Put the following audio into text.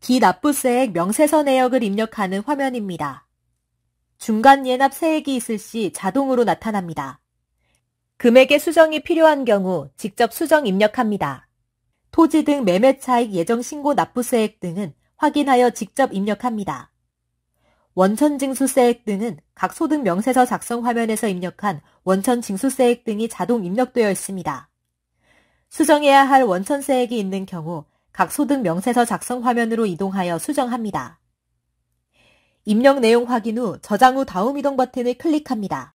기납부세액 명세서 내역을 입력하는 화면입니다. 중간 예납 세액이 있을 시 자동으로 나타납니다. 금액의 수정이 필요한 경우 직접 수정 입력합니다. 토지 등 매매 차익 예정 신고 납부세액 등은 확인하여 직접 입력합니다. 원천징수세액 등은 각 소득 명세서 작성 화면에서 입력한 원천징수세액 등이 자동 입력되어 있습니다. 수정해야 할 원천세액이 있는 경우 각 소득 명세서 작성 화면으로 이동하여 수정합니다. 입력 내용 확인 후 저장 후 다음 이동 버튼을 클릭합니다.